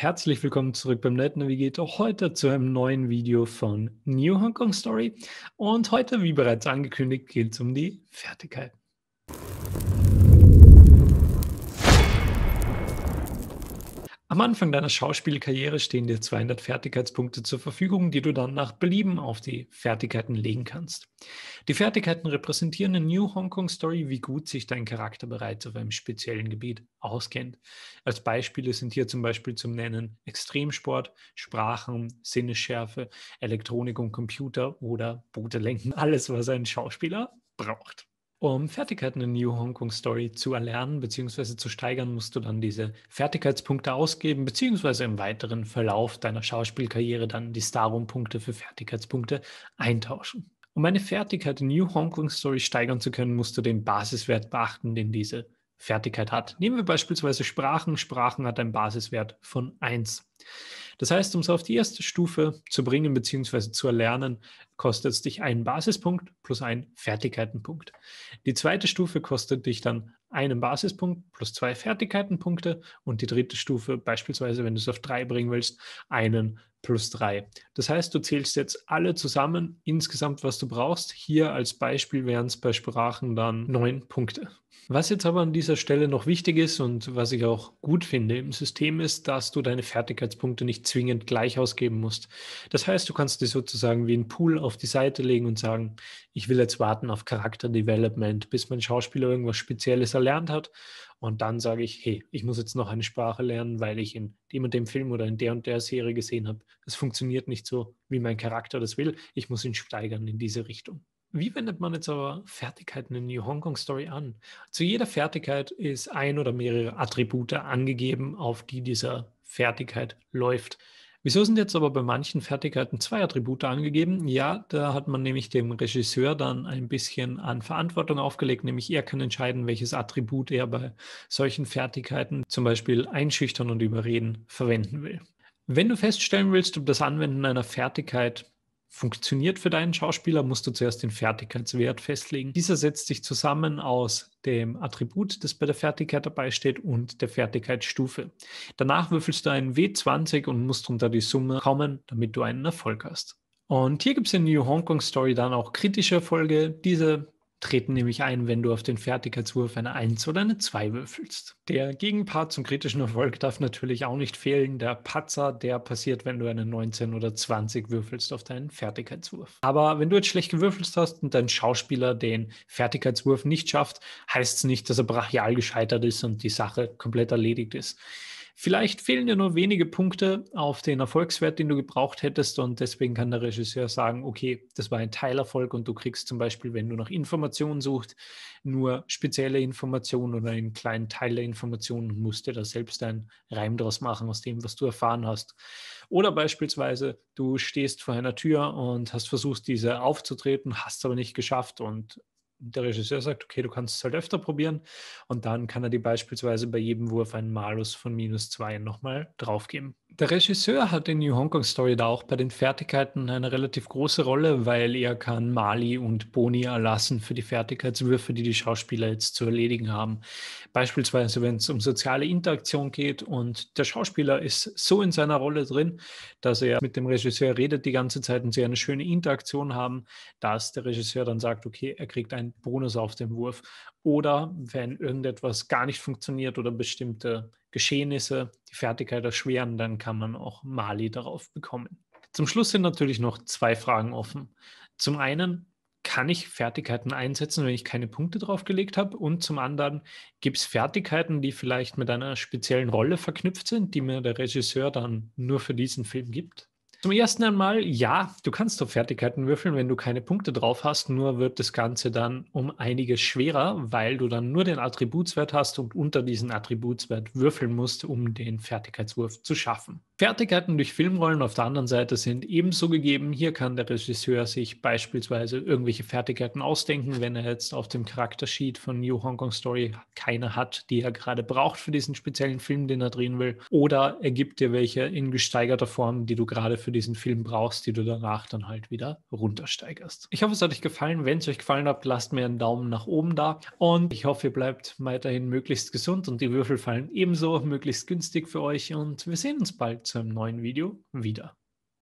Herzlich willkommen zurück beim NetNavigator. Heute zu einem neuen Video von New Hong Kong Story. Und heute, wie bereits angekündigt, geht es um die Fertigkeiten. Am Anfang deiner Schauspielkarriere stehen dir 200 Fertigkeitspunkte zur Verfügung, die du dann nach Belieben auf die Fertigkeiten legen kannst. Die Fertigkeiten repräsentieren in New Hong Kong Story, wie gut sich dein Charakter bereits auf einem speziellen Gebiet auskennt. Als Beispiele sind hier zum Beispiel zum Nennen Extremsport, Sprachen, Sinnesschärfe, Elektronik und Computer oder Boote lenken. Alles, was ein Schauspieler braucht. Um Fertigkeiten in New Hong Kong Story zu erlernen bzw. zu steigern, musst du dann diese Fertigkeitspunkte ausgeben bzw. im weiteren Verlauf deiner Schauspielkarriere dann die Starum-Punkte für Fertigkeitspunkte eintauschen. Um eine Fertigkeit in New Hong Kong Story steigern zu können, musst du den Basiswert beachten, den diese Fertigkeit hat. Nehmen wir beispielsweise Sprachen. Sprachen hat einen Basiswert von 1. Das heißt, um es auf die erste Stufe zu bringen bzw. zu erlernen, kostet es dich einen Basispunkt plus einen Fertigkeitenpunkt. Die zweite Stufe kostet dich dann einen Basispunkt plus zwei Fertigkeitenpunkte und die dritte Stufe, beispielsweise, wenn du es auf drei bringen willst, einen plus drei. Das heißt, du zählst jetzt alle zusammen, insgesamt, was du brauchst. Hier als Beispiel wären es bei Sprachen dann neun Punkte. Was jetzt aber an dieser Stelle noch wichtig ist und was ich auch gut finde im System ist, dass du deine Fertigkeitspunkte nicht zwingend gleich ausgeben musst. Das heißt, du kannst die sozusagen wie ein Pool auf die Seite legen und sagen, ich will jetzt warten auf Charakterdevelopment, bis mein Schauspieler irgendwas Spezielles erlernt gelernt hat. Und dann sage ich, hey, ich muss jetzt noch eine Sprache lernen, weil ich in dem und dem Film oder in der und der Serie gesehen habe, es funktioniert nicht so, wie mein Charakter das will. Ich muss ihn steigern in diese Richtung. Wie wendet man jetzt aber Fertigkeiten in New Hong Kong Story an? Zu jeder Fertigkeit ist ein oder mehrere Attribute angegeben, auf die dieser Fertigkeit läuft. Wieso sind jetzt aber bei manchen Fertigkeiten zwei Attribute angegeben? Ja, da hat man nämlich dem Regisseur dann ein bisschen an Verantwortung aufgelegt, nämlich er kann entscheiden, welches Attribut er bei solchen Fertigkeiten, zum Beispiel einschüchtern und überreden, verwenden will. Wenn du feststellen willst, ob das Anwenden einer Fertigkeit funktioniert für deinen Schauspieler, musst du zuerst den Fertigkeitswert festlegen. Dieser setzt sich zusammen aus dem Attribut, das bei der Fertigkeit dabei steht, und der Fertigkeitsstufe. Danach würfelst du einen W20 und musst unter die Summe kommen, damit du einen Erfolg hast. Und hier gibt es in New Hong Kong Story dann auch kritische Erfolge. Diese treten nämlich ein, wenn du auf den Fertigkeitswurf eine 1 oder eine 2 würfelst. Der Gegenpart zum kritischen Erfolg darf natürlich auch nicht fehlen. Der Patzer, der passiert, wenn du eine 19 oder 20 würfelst auf deinen Fertigkeitswurf. Aber wenn du jetzt schlecht gewürfelt hast und dein Schauspieler den Fertigkeitswurf nicht schafft, heißt es nicht, dass er brachial gescheitert ist und die Sache komplett erledigt ist. Vielleicht fehlen dir nur wenige Punkte auf den Erfolgswert, den du gebraucht hättest und deswegen kann der Regisseur sagen, okay, das war ein Teilerfolg und du kriegst zum Beispiel, wenn du nach Informationen suchst, nur spezielle Informationen oder einen kleinen Teil der Informationen und musst dir da selbst einen Reim draus machen aus dem, was du erfahren hast. Oder beispielsweise, du stehst vor einer Tür und hast versucht, diese aufzutreten, hast es aber nicht geschafft und der Regisseur sagt, okay, du kannst es halt öfter probieren und dann kann er dir beispielsweise bei jedem Wurf einen Malus von minus zwei nochmal draufgeben. Der Regisseur hat in New Hong Kong Story da auch bei den Fertigkeiten eine relativ große Rolle, weil er kann Mali und Boni erlassen für die Fertigkeitswürfe, die die Schauspieler jetzt zu erledigen haben. Beispielsweise, wenn es um soziale Interaktion geht und der Schauspieler ist so in seiner Rolle drin, dass er mit dem Regisseur redet die ganze Zeit und sie eine schöne Interaktion haben, dass der Regisseur dann sagt, okay, er kriegt einen Bonus auf den Wurf oder wenn irgendetwas gar nicht funktioniert oder bestimmte Geschehnisse die Fertigkeit erschweren, dann kann man auch Mali darauf bekommen. Zum Schluss sind natürlich noch zwei Fragen offen. Zum einen, kann ich Fertigkeiten einsetzen, wenn ich keine Punkte draufgelegt habe? Und zum anderen, gibt es Fertigkeiten, die vielleicht mit einer speziellen Rolle verknüpft sind, die mir der Regisseur dann nur für diesen Film gibt? Zum ersten einmal, ja, du kannst auf Fertigkeiten würfeln, wenn du keine Punkte drauf hast, nur wird das Ganze dann um einiges schwerer, weil du dann nur den Attributswert hast und unter diesen Attributswert würfeln musst, um den Fertigkeitswurf zu schaffen. Fertigkeiten durch Filmrollen auf der anderen Seite sind ebenso gegeben. Hier kann der Regisseur sich beispielsweise irgendwelche Fertigkeiten ausdenken, wenn er jetzt auf dem Charaktersheet von New Hong Kong Story keine hat, die er gerade braucht für diesen speziellen Film, den er drehen will. Oder er gibt dir welche in gesteigerter Form, die du gerade für diesen Film brauchst, die du danach dann halt wieder runtersteigerst. Ich hoffe, es hat euch gefallen. Wenn es euch gefallen hat, lasst mir einen Daumen nach oben da. Und ich hoffe, ihr bleibt weiterhin möglichst gesund und die Würfel fallen ebenso möglichst günstig für euch. Und wir sehen uns bald zu einem neuen Video wieder.